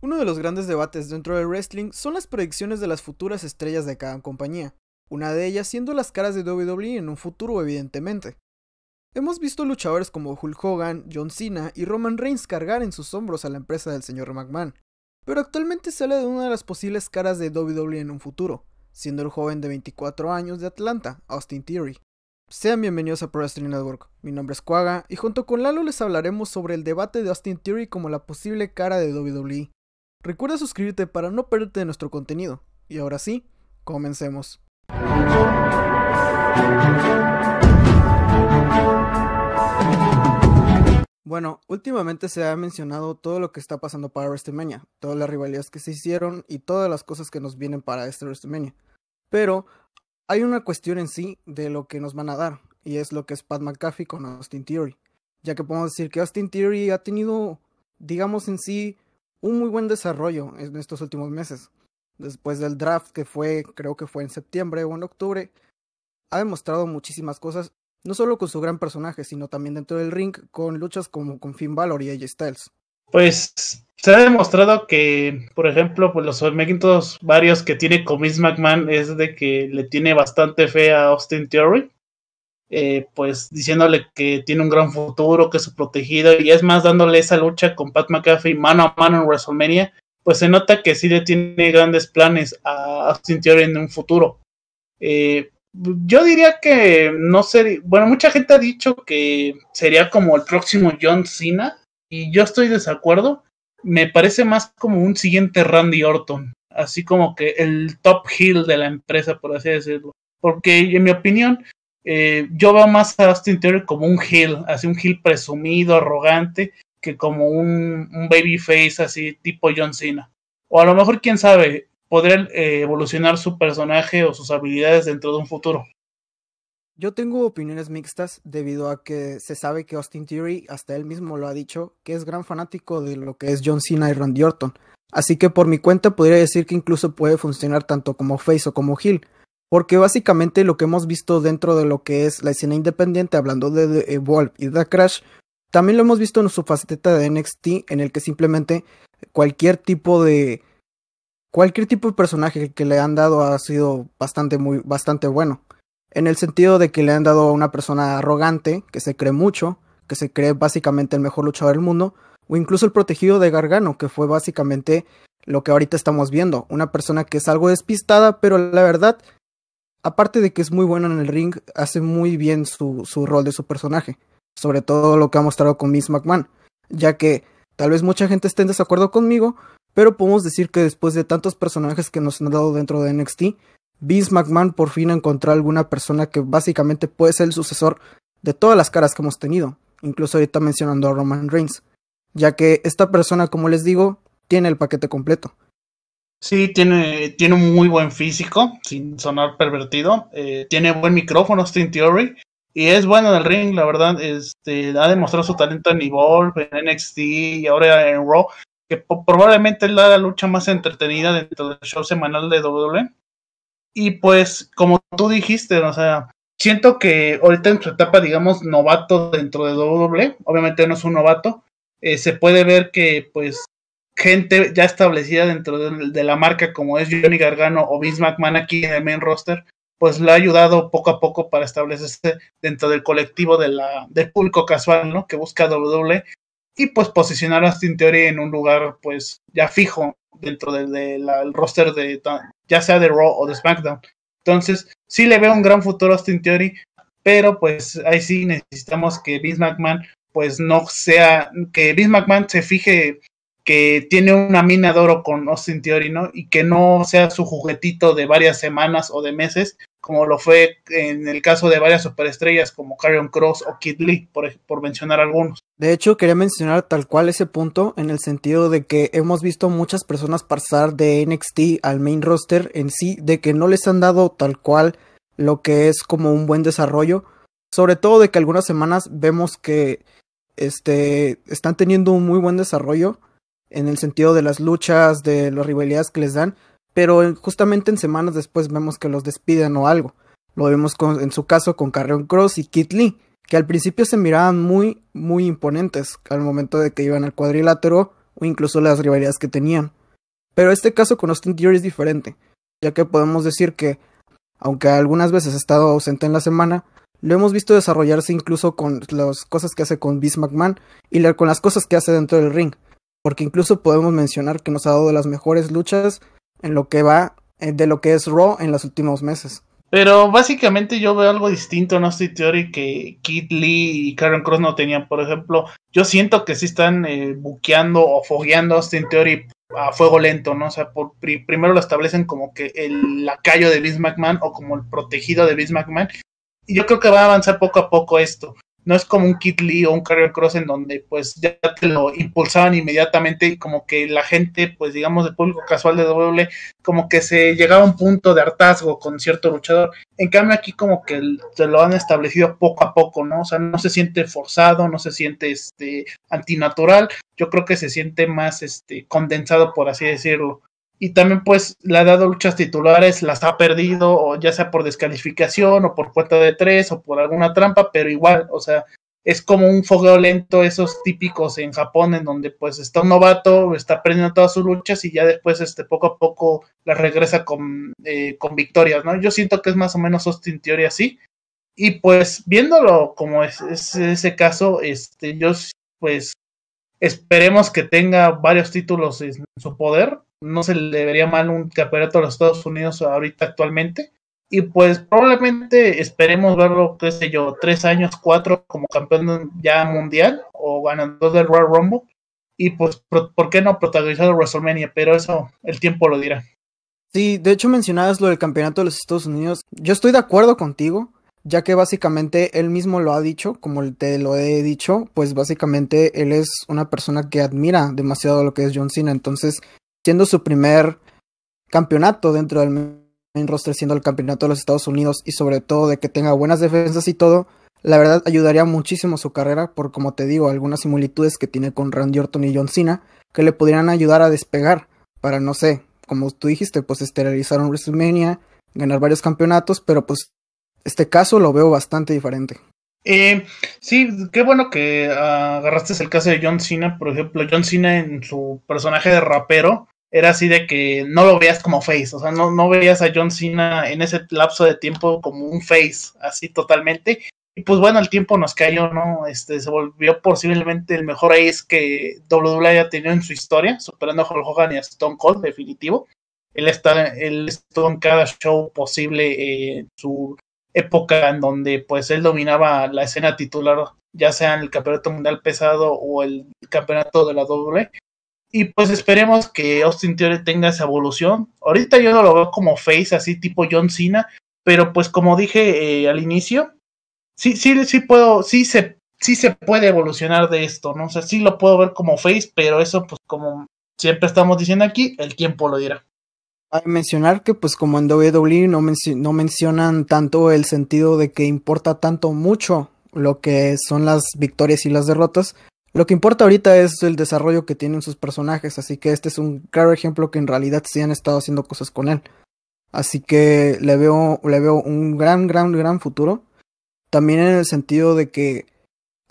Uno de los grandes debates dentro del wrestling son las predicciones de las futuras estrellas de cada compañía, una de ellas siendo las caras de WWE en un futuro evidentemente. Hemos visto luchadores como Hulk Hogan, John Cena y Roman Reigns cargar en sus hombros a la empresa del señor McMahon, pero actualmente sale de una de las posibles caras de WWE en un futuro, siendo el joven de 24 años de Atlanta, Austin Theory. Sean bienvenidos a Pro Wrestling Network. Mi nombre es Quaga y junto con Lalo les hablaremos sobre el debate de Austin Theory como la posible cara de WWE. Recuerda suscribirte para no perderte nuestro contenido. Y ahora sí, comencemos. Bueno, últimamente se ha mencionado todo lo que está pasando para WrestleMania, todas las rivalidades que se hicieron y todas las cosas que nos vienen para este WrestleMania. Pero hay una cuestión en sí de lo que nos van a dar, y es lo que es Pat McAfee con Austin Theory, ya que podemos decir que Austin Theory ha tenido, digamos en sí, un muy buen desarrollo en estos últimos meses. Después del draft que fue, creo que fue en septiembre o en octubre, ha demostrado muchísimas cosas, no solo con su gran personaje, sino también dentro del ring, con luchas como con Finn Balor y AJ Styles. Pues se ha demostrado que, por ejemplo, pues los argumentos varios que tiene con Miss McMahon es de que le tiene bastante fe a Austin Theory. Eh, pues diciéndole que tiene un gran futuro, que es su protegido, y es más dándole esa lucha con Pat McAfee mano a mano en WrestleMania, pues se nota que sí tiene grandes planes a Austin en un futuro. Eh, yo diría que no sé, bueno, mucha gente ha dicho que sería como el próximo John Cena, y yo estoy de desacuerdo. Me parece más como un siguiente Randy Orton, así como que el top heel de la empresa, por así decirlo. Porque en mi opinión, eh, yo veo más a Austin Theory como un heel, así un heel presumido, arrogante, que como un, babyface así tipo John Cena. O a lo mejor, quién sabe, podrían eh, evolucionar su personaje o sus habilidades dentro de un futuro. Yo tengo opiniones mixtas debido a que se sabe que Austin Theory, hasta él mismo lo ha dicho, que es gran fanático de lo que es John Cena y Randy Orton. Así que por mi cuenta podría decir que incluso puede funcionar tanto como face o como heel, porque básicamente lo que hemos visto dentro de lo que es la escena independiente, hablando de Evolve eh, y The Crash, también lo hemos visto en su faceta de NXT, en el que simplemente cualquier tipo de. cualquier tipo de personaje que le han dado ha sido bastante muy. bastante bueno. En el sentido de que le han dado a una persona arrogante, que se cree mucho, que se cree básicamente el mejor luchador del mundo, o incluso el protegido de Gargano, que fue básicamente lo que ahorita estamos viendo. Una persona que es algo despistada, pero la verdad aparte de que es muy buena en el ring, hace muy bien su, su rol de su personaje, sobre todo lo que ha mostrado con Miss McMahon, ya que tal vez mucha gente esté en desacuerdo conmigo, pero podemos decir que después de tantos personajes que nos han dado dentro de NXT, Vince McMahon por fin ha encontrado alguna persona que básicamente puede ser el sucesor de todas las caras que hemos tenido, incluso ahorita mencionando a Roman Reigns, ya que esta persona, como les digo, tiene el paquete completo. Sí, tiene, tiene un muy buen físico, sin sonar pervertido. Eh, tiene buen micrófono, Steam Theory. Y es bueno en el ring, la verdad. Este, ha demostrado su talento en Evolve, en NXT y ahora en Raw, que probablemente es la lucha más entretenida dentro del show semanal de WWE. Y pues, como tú dijiste, o sea, siento que ahorita en su etapa, digamos, novato dentro de WWE, obviamente no es un novato, eh, se puede ver que pues gente ya establecida dentro de, la marca como es Johnny Gargano o Vince McMahon aquí en el main roster, pues lo ha ayudado poco a poco para establecerse dentro del colectivo de la, del público casual, ¿no? Que busca WWE y pues posicionar a Austin Theory en un lugar pues ya fijo dentro del roster de ya sea de Raw o de SmackDown. Entonces, sí le veo un gran futuro a Austin Theory, pero pues ahí sí necesitamos que Vince McMahon pues no sea, que Vince McMahon se fije que tiene una mina de oro con Austin Theory, ¿no? Y que no sea su juguetito de varias semanas o de meses, como lo fue en el caso de varias superestrellas como Carrion Cross o Kid Lee, por, por, mencionar algunos. De hecho, quería mencionar tal cual ese punto, en el sentido de que hemos visto muchas personas pasar de NXT al main roster en sí, de que no les han dado tal cual lo que es como un buen desarrollo. Sobre todo de que algunas semanas vemos que este, están teniendo un muy buen desarrollo en el sentido de las luchas, de las rivalidades que les dan, pero justamente en semanas después vemos que los despiden o algo. Lo vemos en su caso con Carrion Cross y Kit Lee, que al principio se miraban muy, muy imponentes al momento de que iban al cuadrilátero o incluso las rivalidades que tenían. Pero este caso con Austin Theory es diferente, ya que podemos decir que, aunque algunas veces ha estado ausente en la semana, lo hemos visto desarrollarse incluso con las cosas que hace con Vince McMahon y con las cosas que hace dentro del ring porque incluso podemos mencionar que nos ha dado las mejores luchas en lo que va eh, de lo que es Raw en los últimos meses. Pero básicamente yo veo algo distinto en Austin Theory que Kid Lee y Karen Cross no tenían. Por ejemplo, yo siento que sí están eh, buqueando o fogueando a Austin Theory a fuego lento, ¿no? O sea, primero lo establecen como que el lacayo de Vince McMahon o como el protegido de Vince McMahon. Y yo creo que va a avanzar poco a poco esto no es como un Kit Lee o un Carrier Cross en donde pues ya te lo impulsaban inmediatamente y como que la gente, pues digamos, de público casual de doble, como que se llegaba a un punto de hartazgo con cierto luchador. En cambio aquí como que se lo han establecido poco a poco, ¿no? O sea, no se siente forzado, no se siente este antinatural, yo creo que se siente más este condensado, por así decirlo y también pues le ha dado luchas titulares, las ha perdido, o ya sea por descalificación, o por cuenta de tres, o por alguna trampa, pero igual, o sea, es como un fogueo lento, esos típicos en Japón, en donde pues está un novato, está perdiendo todas sus luchas y ya después este, poco a poco la regresa con, eh, con victorias, ¿no? Yo siento que es más o menos Austin Theory así. Y pues viéndolo como es, ese caso, este, yo pues esperemos que tenga varios títulos en su poder, no se le vería mal un campeonato de los Estados Unidos ahorita actualmente. Y pues probablemente esperemos verlo, qué sé yo, tres años, cuatro como campeón ya mundial o ganador del Royal Rumble. Y pues, ¿por qué no protagonizar WrestleMania? Pero eso el tiempo lo dirá. Sí, de hecho mencionabas lo del campeonato de los Estados Unidos. Yo estoy de acuerdo contigo, ya que básicamente él mismo lo ha dicho, como te lo he dicho, pues básicamente él es una persona que admira demasiado lo que es John Cena. Entonces, siendo su primer campeonato dentro del main roster, siendo el campeonato de los Estados Unidos y sobre todo de que tenga buenas defensas y todo, la verdad ayudaría muchísimo su carrera por, como te digo, algunas similitudes que tiene con Randy Orton y John Cena que le podrían ayudar a despegar para, no sé, como tú dijiste, pues esterilizar un WrestleMania, ganar varios campeonatos, pero pues este caso lo veo bastante diferente. Eh, sí, qué bueno que ah, agarraste el caso de John Cena. Por ejemplo, John Cena en su personaje de rapero era así de que no lo veías como face, o sea, no, no veías a John Cena en ese lapso de tiempo como un face, así totalmente. Y pues bueno, el tiempo nos cayó, ¿no? Este se volvió posiblemente el mejor ace que WWE haya tenido en su historia, superando a Hulk Hogan y a Stone Cold, definitivo. Él está, él estuvo en cada show posible, eh, su época en donde pues él dominaba la escena titular, ya sea en el campeonato mundial pesado o el campeonato de la doble. Y pues esperemos que Austin Theory tenga esa evolución. Ahorita yo no lo veo como face, así tipo John Cena, pero pues como dije eh, al inicio, sí, sí, sí puedo, sí se, sí se puede evolucionar de esto, ¿no? O sea, sí lo puedo ver como face, pero eso pues como siempre estamos diciendo aquí, el tiempo lo dirá que mencionar que pues como en WWE no, no mencionan tanto el sentido de que importa tanto mucho lo que son las victorias y las derrotas. Lo que importa ahorita es el desarrollo que tienen sus personajes, así que este es un claro ejemplo que en realidad se han estado haciendo cosas con él. Así que le veo, le veo un gran, gran, gran futuro. También en el sentido de que,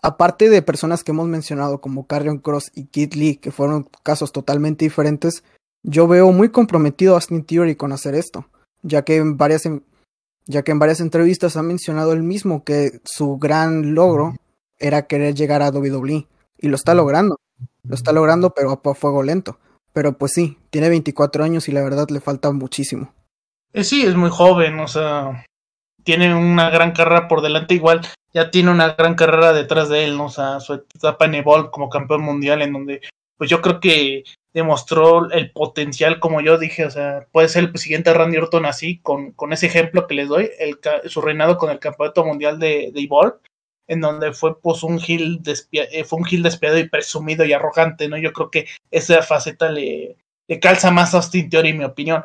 aparte de personas que hemos mencionado como Carrion Cross y Kid Lee, que fueron casos totalmente diferentes, yo veo muy comprometido a Austin Theory con hacer esto, ya que en varias ya que en varias entrevistas ha mencionado él mismo que su gran logro era querer llegar a WWE y lo está logrando. Lo está logrando pero a fuego lento. Pero pues sí, tiene 24 años y la verdad le falta muchísimo. Eh, sí, es muy joven, o sea, tiene una gran carrera por delante igual, ya tiene una gran carrera detrás de él, O sea, su etapa en Evolve como campeón mundial en donde pues yo creo que demostró el potencial, como yo dije, o sea, puede ser el siguiente Randy Orton así, con, con ese ejemplo que les doy, el, su reinado con el campeonato mundial de, de Evolve, en donde fue pues un heel eh, fue un despiadado y presumido y arrogante, ¿no? Yo creo que esa faceta le, calza más a Austin Theory, en mi opinión.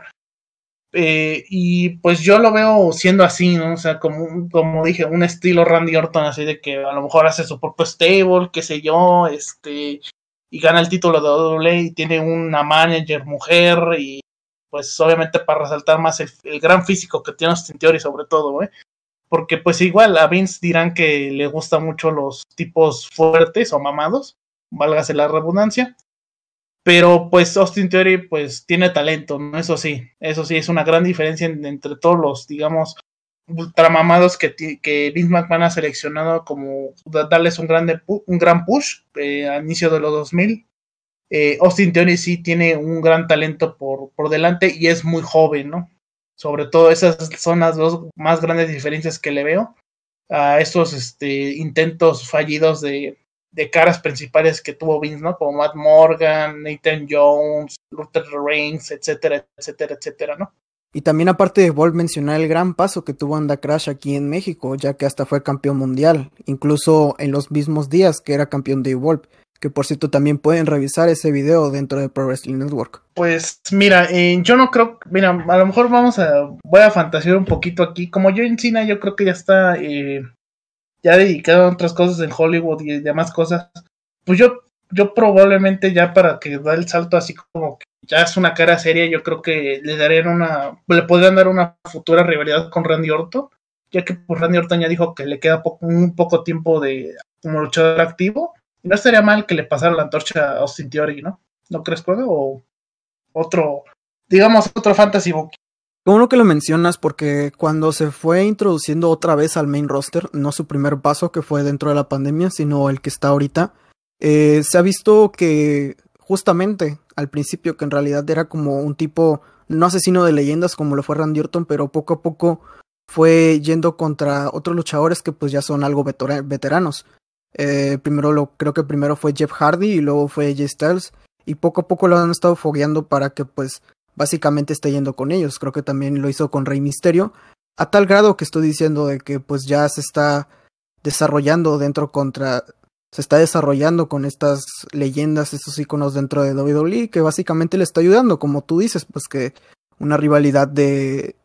Eh, y pues yo lo veo siendo así, ¿no? O sea, como, como dije, un estilo Randy Orton, así de que a lo mejor hace su propio stable, qué sé yo, este, y gana el título de WWE y tiene una manager mujer y pues obviamente para resaltar más el, gran físico que tiene Austin Theory sobre todo, ¿eh? porque pues igual a Vince dirán que le gustan mucho los tipos fuertes o mamados, válgase la redundancia, pero pues Austin Theory pues tiene talento, ¿no? Eso sí, eso sí, es una gran diferencia entre todos los, digamos, ultramamados que, que Vince McMahon ha seleccionado como darles un, grande un gran push eh, al inicio de los 2000. Eh, Austin Theory sí tiene un gran talento por, por delante y es muy joven, ¿no? Sobre todo esas son las dos más grandes diferencias que le veo a estos este, intentos fallidos de, de caras principales que tuvo Vince, ¿no? Como Matt Morgan, Nathan Jones, Luther Reigns, etcétera, etcétera, etcétera, ¿no? Y también aparte de Wolf mencionar el gran paso que tuvo Andacrash aquí en México, ya que hasta fue campeón mundial, incluso en los mismos días que era campeón de Evolve, que por cierto también pueden revisar ese video dentro de Pro Wrestling Network. Pues mira, eh, yo no creo, mira, a lo mejor vamos a, voy a fantasear un poquito aquí, como yo en China yo creo que ya está, eh, ya dedicado a otras cosas en Hollywood y demás cosas, pues yo, yo probablemente ya para que da el salto así como que ya es una cara seria, yo creo que le darían una, le podrían dar una futura rivalidad con Randy Orton, ya que pues, Randy Orton ya dijo que le queda un poco tiempo de como luchador activo, no estaría mal que le pasara la antorcha a Austin Theory, ¿no? ¿No crees, cuál O otro, digamos, otro fantasy book. Uno que lo mencionas porque cuando se fue introduciendo otra vez al main roster, no su primer paso que fue dentro de la pandemia, sino el que está ahorita, eh, se ha visto que justamente al principio, que en realidad era como un tipo, no asesino de leyendas como lo fue Randy Orton, pero poco a poco fue yendo contra otros luchadores que pues ya son algo veteranos. Eh, primero lo creo que primero fue Jeff Hardy y luego fue Jay Styles y poco a poco lo han estado fogueando para que pues básicamente esté yendo con ellos. Creo que también lo hizo con Rey Mysterio a tal grado que estoy diciendo de que pues ya se está desarrollando dentro contra se está desarrollando con estas leyendas, estos iconos dentro de WWE, que básicamente le está ayudando, como tú dices, pues que una rivalidad de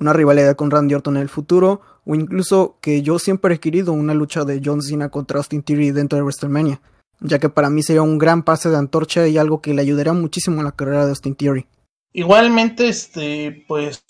una rivalidad con Randy Orton en el futuro, o incluso que yo siempre he querido una lucha de John Cena contra Austin Theory dentro de WrestleMania, ya que para mí sería un gran pase de antorcha y algo que le ayudaría muchísimo a la carrera de Austin Theory. Igualmente, este, pues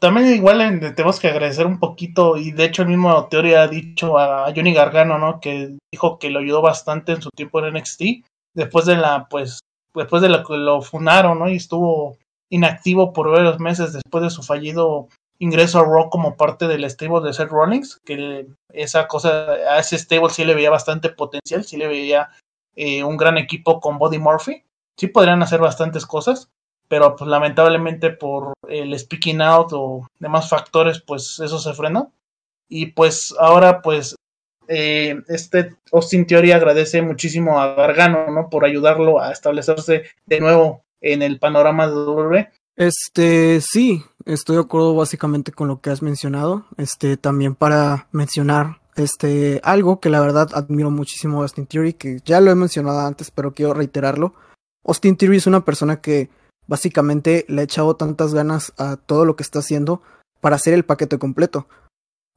también igual tenemos que agradecer un poquito, y de hecho el mismo Teoría ha dicho a Johnny Gargano, ¿no? Que dijo que lo ayudó bastante en su tiempo en NXT, después de la, pues, después de lo que lo funaron, Y estuvo inactivo por varios meses después de su fallido ingreso a Raw como parte del stable de Seth Rollins, que esa cosa, a ese stable sí le veía bastante potencial, sí le veía eh, un gran equipo con Body Murphy, sí podrían hacer bastantes cosas, pero pues lamentablemente por el speaking out o demás factores, pues eso se frena. Y pues ahora pues eh, este Austin Theory agradece muchísimo a Gargano, ¿no? Por ayudarlo a establecerse de nuevo en el panorama de WWE. Este, sí, estoy de acuerdo básicamente con lo que has mencionado. Este, también para mencionar este algo que la verdad admiro muchísimo a Austin Theory, que ya lo he mencionado antes, pero quiero reiterarlo. Austin Theory es una persona que Básicamente le ha echado tantas ganas a todo lo que está haciendo para hacer el paquete completo.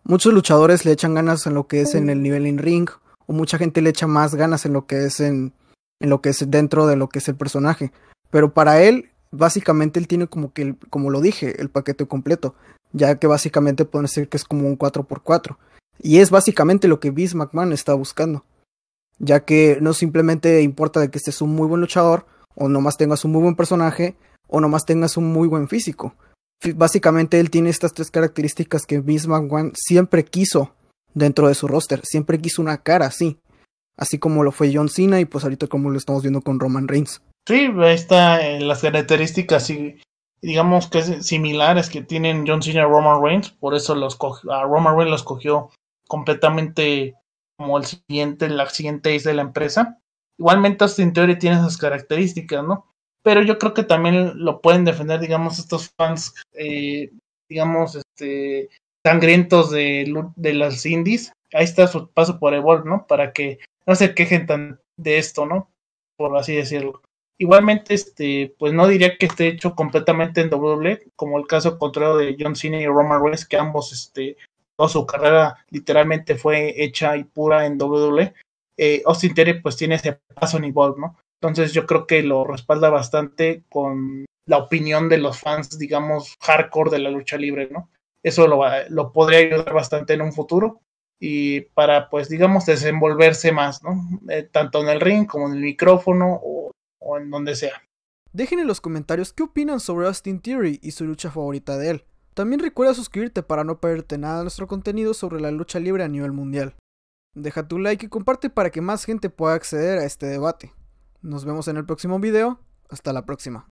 Muchos luchadores le echan ganas en lo que es en el nivel in ring o mucha gente le echa más ganas en lo que es en, en lo que es dentro de lo que es el personaje. Pero para él básicamente él tiene como que, como lo dije, el paquete completo, ya que básicamente pueden decir que es como un 4x4. Y es básicamente lo que Vince McMahon está buscando, ya que no simplemente importa de que estés un muy buen luchador, o nomás tengas un muy buen personaje, o nomás tengas un muy buen físico. básicamente él tiene estas tres características que Vince McMahon siempre quiso dentro de su roster, siempre quiso una cara así, así como lo fue John Cena y pues ahorita como lo estamos viendo con Roman Reigns. Sí, está están eh, las características digamos que similares que tienen John Cena y Roman Reigns, por eso los a Roman Reigns los cogió completamente como el siguiente, la siguiente ace de la empresa. Igualmente Austin Theory tiene sus características, ¿no? Pero yo creo que también lo pueden defender, digamos, estos fans, eh, digamos, este, sangrientos de, de las indies. Ahí está su paso por Evolve, ¿no? Para que no se quejen tan de esto, ¿no? Por así decirlo. Igualmente, este, pues no diría que esté hecho completamente en WWE, como el caso contrario de John Cena y Roman Reigns, que ambos, este, toda su carrera literalmente fue hecha y pura en WWE. Eh, Austin Theory pues tiene ese paso en Evolve, ¿no? Entonces yo creo que lo respalda bastante con la opinión de los fans, digamos, hardcore de la lucha libre, ¿no? Eso lo, lo podría ayudar bastante en un futuro y para, pues, digamos, desenvolverse más, ¿no? Eh, tanto en el ring como en el micrófono o, o en donde sea. Dejen en los comentarios qué opinan sobre Austin Theory y su lucha favorita de él. También recuerda suscribirte para no perderte nada de nuestro contenido sobre la lucha libre a nivel mundial. Deja tu like y comparte para que más gente pueda acceder a este debate. Nos vemos en el próximo video. Hasta la próxima.